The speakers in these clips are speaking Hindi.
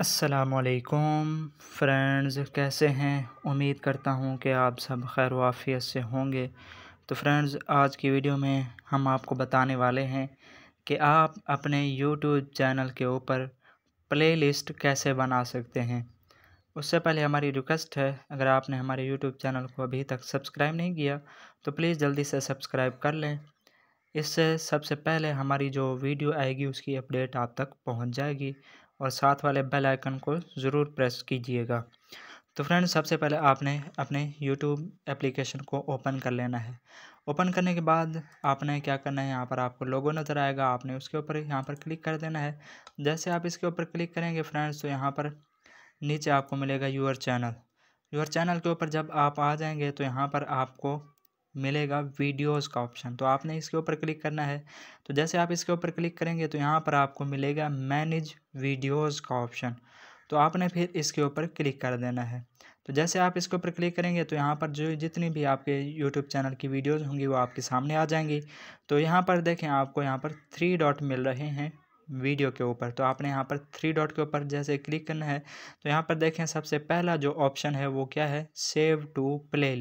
असलकुम फ्रेंड्स कैसे हैं उम्मीद करता हूं कि आप सब खैर वाफ़ियत से होंगे तो फ्रेंड्स आज की वीडियो में हम आपको बताने वाले हैं कि आप अपने यूट्यूब चैनल के ऊपर प्लेलिस्ट कैसे बना सकते हैं उससे पहले हमारी रिक्वेस्ट है अगर आपने हमारे यूट्यूब चैनल को अभी तक सब्सक्राइब नहीं किया तो प्लीज़ जल्दी से सब्सक्राइब कर लें इससे सबसे पहले हमारी जो वीडियो आएगी उसकी अपडेट आप तक पहुँच जाएगी और साथ वाले बेल आइकन को ज़रूर प्रेस कीजिएगा तो फ्रेंड्स सबसे पहले आपने अपने यूट्यूब एप्लीकेशन को ओपन कर लेना है ओपन करने के बाद आपने क्या करना है यहाँ पर आपको लोगो नज़र आएगा आपने उसके ऊपर यहाँ पर क्लिक कर देना है जैसे आप इसके ऊपर क्लिक करेंगे फ्रेंड्स तो यहाँ पर नीचे आपको मिलेगा यूअर चैनल यूअर चैनल के ऊपर जब आप आ जाएंगे तो यहाँ पर आपको मिलेगा वीडियोस का ऑप्शन तो आपने इसके ऊपर क्लिक करना है तो जैसे आप इसके ऊपर क्लिक करेंगे तो यहाँ पर आपको मिलेगा मैनेज वीडियोस का ऑप्शन तो आपने फिर इसके ऊपर क्लिक कर देना है तो जैसे आप इसके ऊपर क्लिक करेंगे तो यहाँ पर जो जितनी भी आपके यूट्यूब चैनल की वीडियोस होंगी वो आपके सामने आ जाएंगी तो यहाँ पर देखें आपको यहाँ पर थ्री डॉट मिल रहे हैं वीडियो के ऊपर तो आपने यहाँ पर थ्री डॉट के ऊपर जैसे क्लिक करना है तो यहाँ पर देखें सबसे पहला जो ऑप्शन है वो क्या है सेव टू प्ले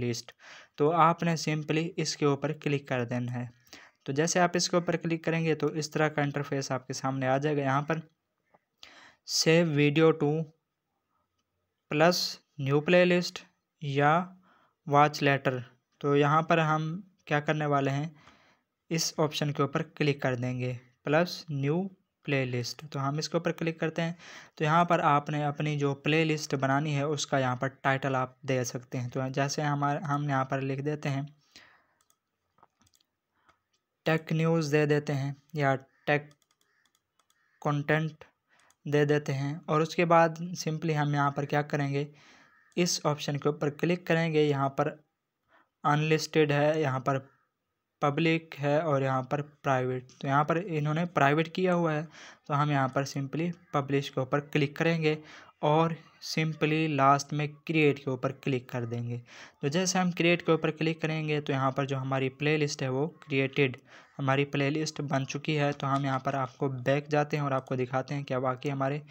तो आपने सिंपली इसके ऊपर क्लिक कर देना है तो जैसे आप इसके ऊपर क्लिक करेंगे तो इस तरह का इंटरफेस आपके सामने आ जाएगा यहाँ पर save video to plus new playlist या वॉच लेटर तो यहाँ पर हम क्या करने वाले हैं इस ऑप्शन के ऊपर क्लिक कर देंगे प्लस न्यू प्लेलिस्ट तो हम इसके ऊपर क्लिक करते हैं तो यहाँ पर आपने अपनी जो प्लेलिस्ट बनानी है उसका यहाँ पर टाइटल आप दे सकते हैं तो जैसे हमारे हम यहाँ पर लिख देते हैं टेक न्यूज़ दे देते हैं या टेक कंटेंट दे देते हैं और उसके बाद सिंपली हम यहाँ पर क्या करेंगे इस ऑप्शन के ऊपर क्लिक करेंगे यहाँ पर अनलिस्टेड है यहाँ पर पब्लिक है और यहाँ पर प्राइवेट तो यहाँ पर इन्होंने प्राइवेट किया हुआ है तो हम यहाँ पर सिंपली पब्लिश के ऊपर क्लिक करेंगे और सिंपली लास्ट में क्रिएट के ऊपर क्लिक कर देंगे तो जैसे हम क्रिएट के ऊपर क्लिक करेंगे तो यहाँ पर जो हमारी प्लेलिस्ट है वो क्रिएटेड हमारी प्लेलिस्ट बन चुकी है तो हम यहाँ पर आपको बैक जाते हैं और आपको दिखाते हैं क्या बाकी हमारे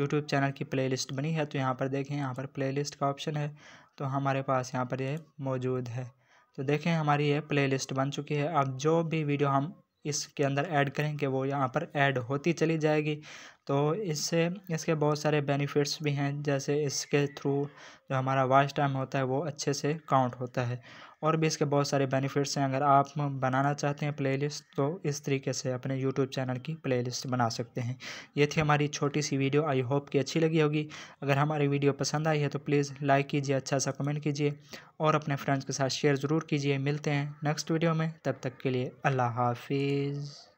यूट्यूब चैनल की प्ले बनी है तो यहाँ पर देखें यहाँ पर प्ले का ऑप्शन है तो हमारे पास यहाँ पर ये यह मौजूद है तो देखें हमारी ये प्ले लिस्ट बन चुकी है अब जो भी वीडियो हम इसके अंदर ऐड करेंगे वो यहाँ पर ऐड होती चली जाएगी तो इससे इसके बहुत सारे बेनिफिट्स भी हैं जैसे इसके थ्रू जो हमारा वॉच टाइम होता है वो अच्छे से काउंट होता है और भी इसके बहुत सारे बेनिफिट्स हैं अगर आप बनाना चाहते हैं प्लेलिस्ट तो इस तरीके से अपने यूट्यूब चैनल की प्लेलिस्ट बना सकते हैं ये थी हमारी छोटी सी वीडियो आई होप कि अच्छी लगी होगी अगर हमारी वीडियो पसंद आई है तो प्लीज़ लाइक कीजिए अच्छा सा कमेंट कीजिए और अपने फ्रेंड्स के साथ शेयर ज़रूर कीजिए मिलते हैं नेक्स्ट वीडियो में तब तक के लिए अल्लाह हाफिज़